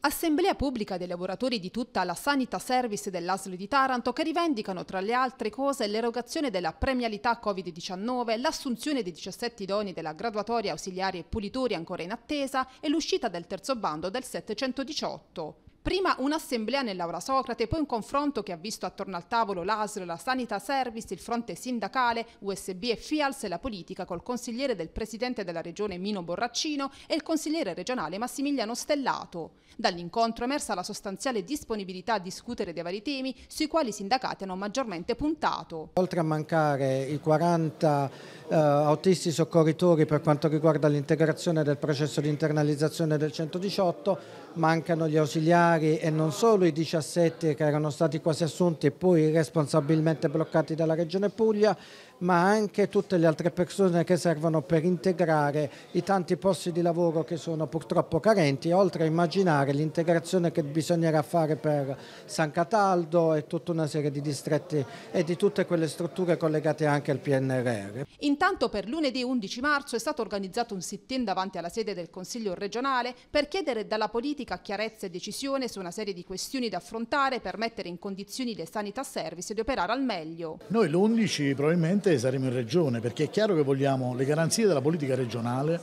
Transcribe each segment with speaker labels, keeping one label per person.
Speaker 1: Assemblea pubblica dei lavoratori di tutta la Sanità Service dell'ASL di Taranto che rivendicano tra le altre cose l'erogazione della premialità Covid-19, l'assunzione dei 17 doni della graduatoria ausiliari e pulitori ancora in attesa e l'uscita del terzo bando del 718. Prima un'assemblea nell'Aula Socrate, poi un confronto che ha visto attorno al tavolo l'ASL, la Sanità Service, il fronte sindacale, USB e FIALS e la politica col consigliere del presidente della regione Mino Borraccino e il consigliere regionale Massimiliano Stellato. Dall'incontro è emersa la sostanziale disponibilità a discutere dei vari temi sui quali i sindacati hanno maggiormente puntato.
Speaker 2: Oltre a mancare i 40 eh, autisti soccorritori per quanto riguarda l'integrazione del processo di internalizzazione del 118, mancano gli ausiliari titolari e non solo i 17 che erano stati quasi assunti e poi responsabilmente bloccati dalla Regione Puglia, ma anche tutte le altre persone che servono per integrare i tanti posti di lavoro che sono purtroppo carenti, oltre a immaginare l'integrazione che bisognerà fare per San Cataldo e tutta una serie di distretti e di tutte quelle strutture collegate anche al PNRR.
Speaker 1: Intanto per lunedì 11 marzo è stato organizzato un sit-in davanti alla sede del Consiglio regionale per chiedere dalla politica chiarezza e decisione attenzione su una serie di questioni da affrontare per mettere in condizioni le sanità service di operare al meglio.
Speaker 3: Noi l'11 probabilmente saremo in regione perché è chiaro che vogliamo le garanzie della politica regionale,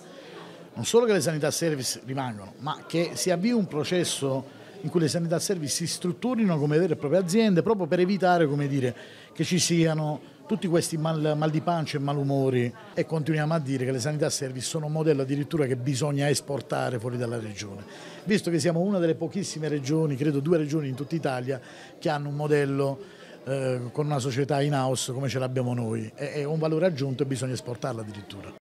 Speaker 3: non solo che le sanità service rimangano, ma che si avvii un processo in cui le sanità service si strutturino come vere e proprie aziende proprio per evitare come dire, che ci siano tutti questi mal, mal, di pancia e malumori e continuiamo a dire che le sanità service sono un modello addirittura che bisogna esportare fuori dalla regione, visto che siamo una delle pochissime regioni, credo due regioni in tutta Italia, che hanno un modello eh, con una società in house come ce l'abbiamo noi, è, è un valore aggiunto e bisogna esportarla addirittura.